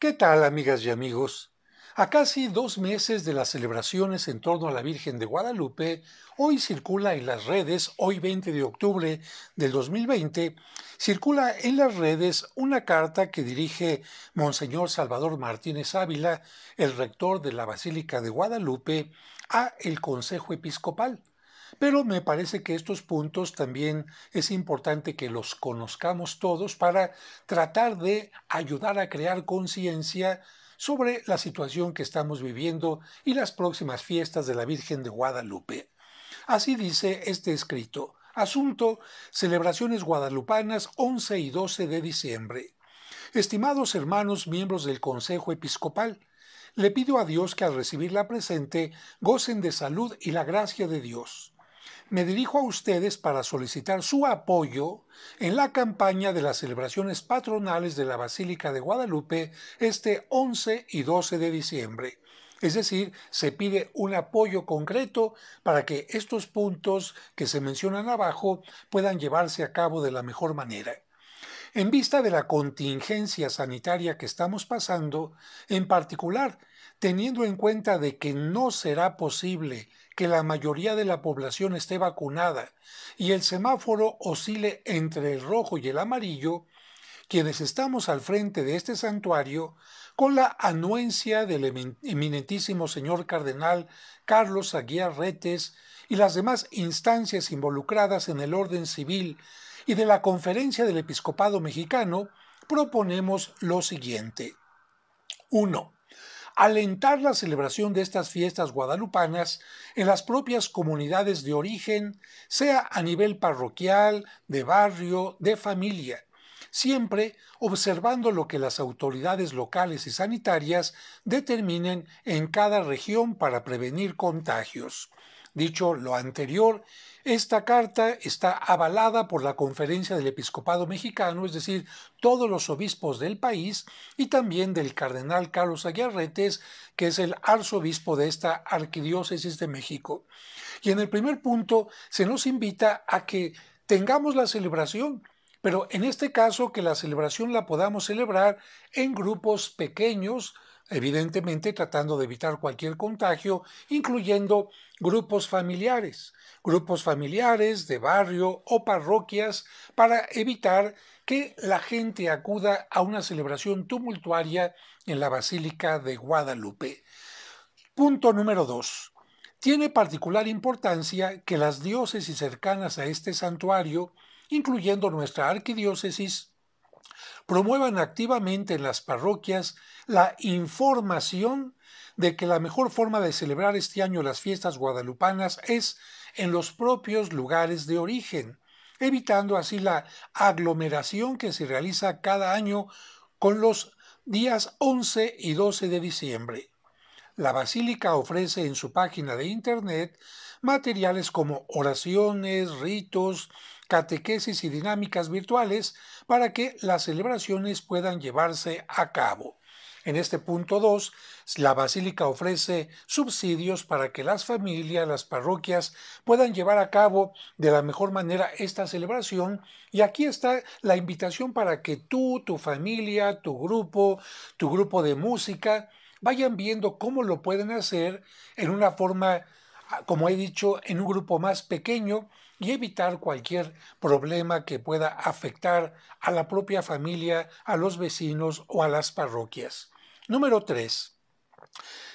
¿Qué tal, amigas y amigos? A casi dos meses de las celebraciones en torno a la Virgen de Guadalupe, hoy circula en las redes, hoy 20 de octubre del 2020, circula en las redes una carta que dirige Monseñor Salvador Martínez Ávila, el rector de la Basílica de Guadalupe, a el Consejo Episcopal. Pero me parece que estos puntos también es importante que los conozcamos todos para tratar de ayudar a crear conciencia sobre la situación que estamos viviendo y las próximas fiestas de la Virgen de Guadalupe. Así dice este escrito. Asunto, celebraciones guadalupanas 11 y 12 de diciembre. Estimados hermanos miembros del Consejo Episcopal, le pido a Dios que al recibir la presente gocen de salud y la gracia de Dios me dirijo a ustedes para solicitar su apoyo en la campaña de las celebraciones patronales de la Basílica de Guadalupe este 11 y 12 de diciembre. Es decir, se pide un apoyo concreto para que estos puntos que se mencionan abajo puedan llevarse a cabo de la mejor manera. En vista de la contingencia sanitaria que estamos pasando, en particular teniendo en cuenta de que no será posible que la mayoría de la población esté vacunada y el semáforo oscile entre el rojo y el amarillo, quienes estamos al frente de este santuario, con la anuencia del eminentísimo señor cardenal Carlos Aguiar Retes y las demás instancias involucradas en el orden civil y de la Conferencia del Episcopado Mexicano, proponemos lo siguiente. 1 alentar la celebración de estas fiestas guadalupanas en las propias comunidades de origen, sea a nivel parroquial, de barrio, de familia, siempre observando lo que las autoridades locales y sanitarias determinen en cada región para prevenir contagios. Dicho lo anterior, esta carta está avalada por la Conferencia del Episcopado Mexicano, es decir, todos los obispos del país y también del cardenal Carlos Aguiarretes, que es el arzobispo de esta arquidiócesis de México. Y en el primer punto se nos invita a que tengamos la celebración, pero en este caso que la celebración la podamos celebrar en grupos pequeños, evidentemente tratando de evitar cualquier contagio, incluyendo grupos familiares, grupos familiares de barrio o parroquias, para evitar que la gente acuda a una celebración tumultuaria en la Basílica de Guadalupe. Punto número 2. Tiene particular importancia que las diócesis cercanas a este santuario, incluyendo nuestra arquidiócesis, promuevan activamente en las parroquias la información de que la mejor forma de celebrar este año las fiestas guadalupanas es en los propios lugares de origen, evitando así la aglomeración que se realiza cada año con los días 11 y 12 de diciembre. La Basílica ofrece en su página de Internet materiales como oraciones, ritos, catequesis y dinámicas virtuales para que las celebraciones puedan llevarse a cabo. En este punto 2, la Basílica ofrece subsidios para que las familias, las parroquias puedan llevar a cabo de la mejor manera esta celebración. Y aquí está la invitación para que tú, tu familia, tu grupo, tu grupo de música, vayan viendo cómo lo pueden hacer en una forma Ah, como he dicho, en un grupo más pequeño y evitar cualquier problema que pueda afectar a la propia familia, a los vecinos o a las parroquias. Número 3.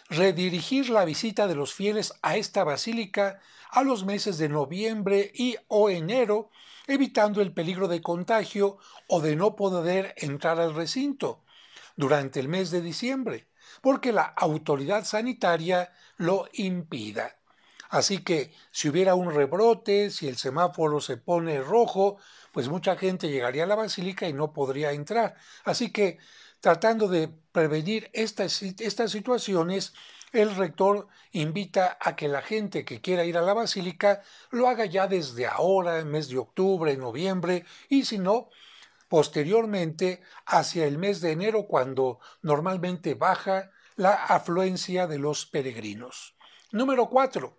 Redirigir la visita de los fieles a esta basílica a los meses de noviembre y o enero, evitando el peligro de contagio o de no poder entrar al recinto durante el mes de diciembre, porque la autoridad sanitaria lo impida. Así que si hubiera un rebrote, si el semáforo se pone rojo, pues mucha gente llegaría a la basílica y no podría entrar. Así que tratando de prevenir estas, estas situaciones, el rector invita a que la gente que quiera ir a la basílica lo haga ya desde ahora, en mes de octubre, noviembre, y si no, posteriormente hacia el mes de enero, cuando normalmente baja la afluencia de los peregrinos. Número 4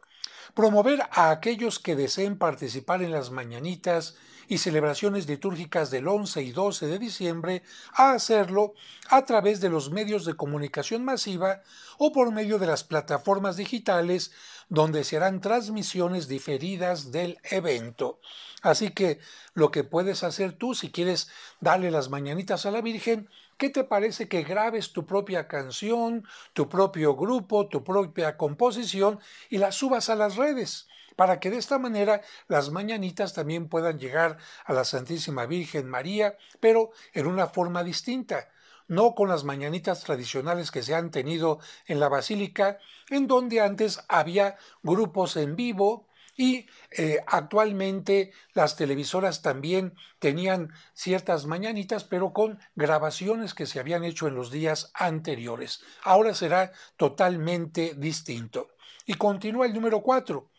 promover a aquellos que deseen participar en las mañanitas y celebraciones litúrgicas del 11 y 12 de diciembre a hacerlo a través de los medios de comunicación masiva o por medio de las plataformas digitales donde se harán transmisiones diferidas del evento. Así que lo que puedes hacer tú si quieres darle las mañanitas a la Virgen ¿Qué te parece que grabes tu propia canción, tu propio grupo, tu propia composición y la subas a las redes? para que de esta manera las mañanitas también puedan llegar a la Santísima Virgen María, pero en una forma distinta, no con las mañanitas tradicionales que se han tenido en la basílica, en donde antes había grupos en vivo y eh, actualmente las televisoras también tenían ciertas mañanitas, pero con grabaciones que se habían hecho en los días anteriores. Ahora será totalmente distinto. Y continúa el número 4.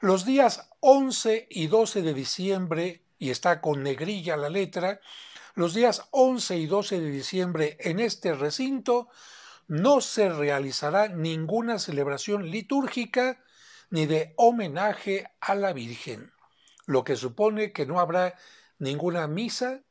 Los días 11 y 12 de diciembre, y está con negrilla la letra, los días 11 y 12 de diciembre en este recinto no se realizará ninguna celebración litúrgica ni de homenaje a la Virgen, lo que supone que no habrá ninguna misa,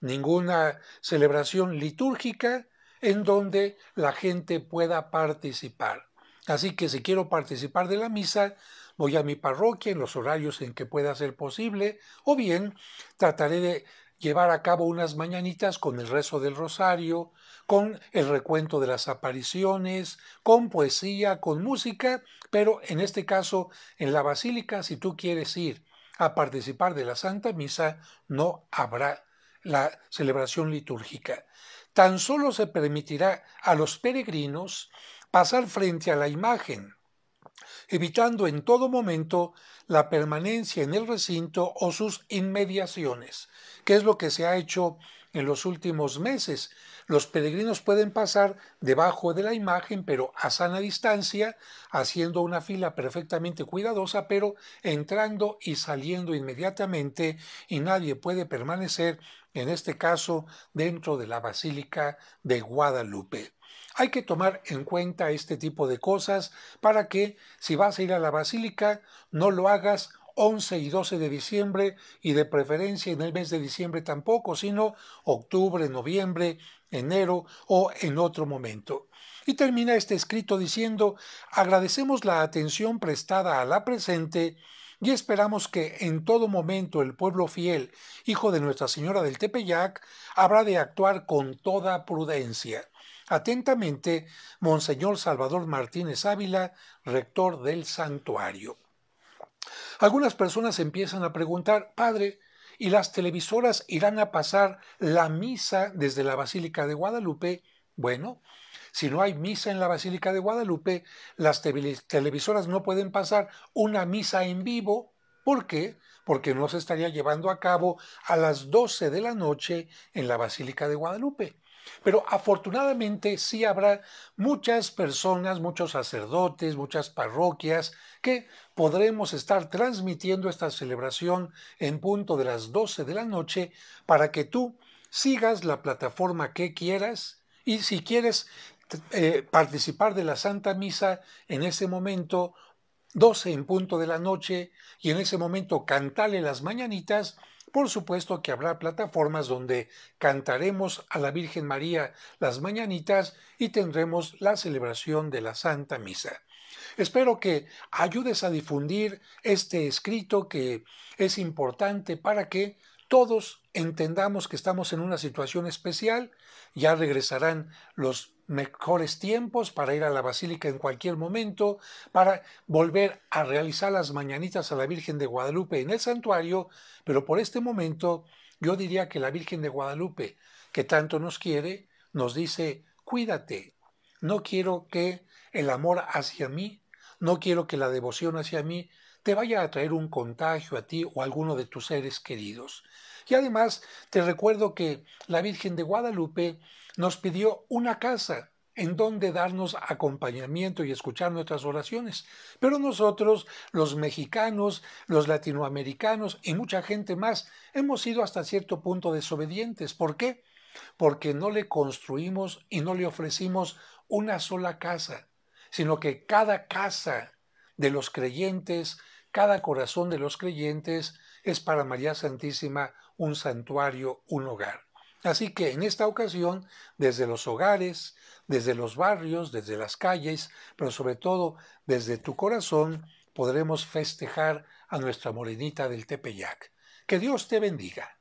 ninguna celebración litúrgica en donde la gente pueda participar. Así que si quiero participar de la misa, voy a mi parroquia en los horarios en que pueda ser posible, o bien trataré de llevar a cabo unas mañanitas con el rezo del rosario, con el recuento de las apariciones, con poesía, con música, pero en este caso en la basílica, si tú quieres ir a participar de la Santa Misa, no habrá la celebración litúrgica. Tan solo se permitirá a los peregrinos pasar frente a la imagen evitando en todo momento la permanencia en el recinto o sus inmediaciones, que es lo que se ha hecho en los últimos meses. Los peregrinos pueden pasar debajo de la imagen, pero a sana distancia, haciendo una fila perfectamente cuidadosa, pero entrando y saliendo inmediatamente, y nadie puede permanecer, en este caso, dentro de la Basílica de Guadalupe. Hay que tomar en cuenta este tipo de cosas para que si vas a ir a la basílica no lo hagas 11 y 12 de diciembre y de preferencia en el mes de diciembre tampoco, sino octubre, noviembre, enero o en otro momento. Y termina este escrito diciendo, agradecemos la atención prestada a la presente y esperamos que en todo momento el pueblo fiel, hijo de Nuestra Señora del Tepeyac, habrá de actuar con toda prudencia. Atentamente, Monseñor Salvador Martínez Ávila, rector del santuario. Algunas personas empiezan a preguntar, Padre, ¿y las televisoras irán a pasar la misa desde la Basílica de Guadalupe? Bueno, si no hay misa en la Basílica de Guadalupe, las televisoras no pueden pasar una misa en vivo. ¿Por qué? Porque no se estaría llevando a cabo a las 12 de la noche en la Basílica de Guadalupe. Pero afortunadamente sí habrá muchas personas, muchos sacerdotes, muchas parroquias que podremos estar transmitiendo esta celebración en punto de las 12 de la noche para que tú sigas la plataforma que quieras y si quieres eh, participar de la Santa Misa en ese momento, 12 en punto de la noche, y en ese momento cantarle las mañanitas. Por supuesto que habrá plataformas donde cantaremos a la Virgen María las mañanitas y tendremos la celebración de la Santa Misa. Espero que ayudes a difundir este escrito que es importante para que todos entendamos que estamos en una situación especial. Ya regresarán los mejores tiempos para ir a la basílica en cualquier momento, para volver a realizar las mañanitas a la Virgen de Guadalupe en el santuario, pero por este momento yo diría que la Virgen de Guadalupe, que tanto nos quiere, nos dice, cuídate, no quiero que el amor hacia mí, no quiero que la devoción hacia mí te vaya a traer un contagio a ti o a alguno de tus seres queridos. Y además te recuerdo que la Virgen de Guadalupe nos pidió una casa en donde darnos acompañamiento y escuchar nuestras oraciones. Pero nosotros, los mexicanos, los latinoamericanos y mucha gente más, hemos sido hasta cierto punto desobedientes. ¿Por qué? Porque no le construimos y no le ofrecimos una sola casa, sino que cada casa de los creyentes, cada corazón de los creyentes es para María Santísima un santuario, un hogar. Así que en esta ocasión, desde los hogares, desde los barrios, desde las calles, pero sobre todo desde tu corazón, podremos festejar a nuestra morenita del Tepeyac. Que Dios te bendiga.